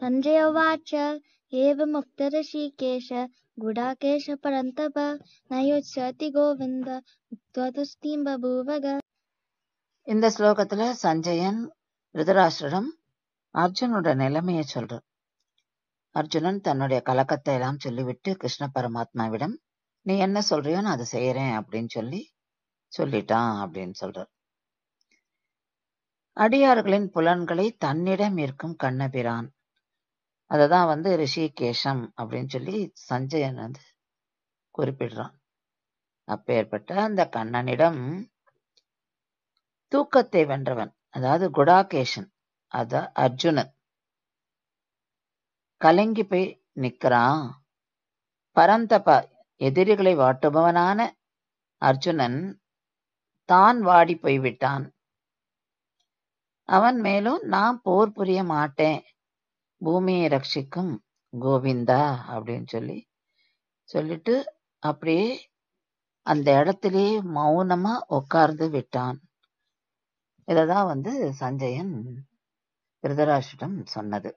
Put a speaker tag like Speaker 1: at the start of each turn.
Speaker 1: சஞ்சய उवाच एवमुक्तऋषिकेश गुडाकेश परन्तप न योत्स्यति गोविन्द उक्त्वा
Speaker 2: இந்த ஸ்லோகத்துல சஞ்சயன் ருதராஷ்டிரம் அர்ஜுனோட நிலைமைய சொல்ற அர்ஜுனன் தன்னுடைய கலக்கத்தை எல்லாம் சொல்லிவிட்டு கிருஷ்ண பரமாத்மாவிடம் நீ என்ன சொல்றியோ நான் அதை செய்யறேன் அப்படின்னு சொல்லி சொல்லிட்டான் அப்படின்னு சொல்றார் அடியார்களின் புலன்களை தன்னிடம் இருக்கும் கண்ணபிரான் அதை தான் வந்து ரிஷிகேஷம் அப்படின்னு சொல்லி சஞ்சயன் வந்து குறிப்பிடுறான் அப்பேற்பட்ட அந்த கண்ணனிடம் தூக்கத்தை வென்றவன் அதாவது குடாகேஷன் அத அர்ஜுனன் கலங்கி போய் நிற்கிறான் பரந்தப்ப எதிரிகளை வாட்டுபவனான அர்ஜுனன் தான் வாடி போய்விட்டான் அவன் மேலும் நான் போர் புரிய மாட்டேன் பூமியை ரட்சிக்கும் கோவிந்தா அப்படின்னு சொல்லி சொல்லிட்டு அப்படியே அந்த இடத்திலே மௌனமா உட்கார்ந்து விட்டான் இததான் வந்து சஞ்சயன் திருதராஷ்டிரம் சொன்னது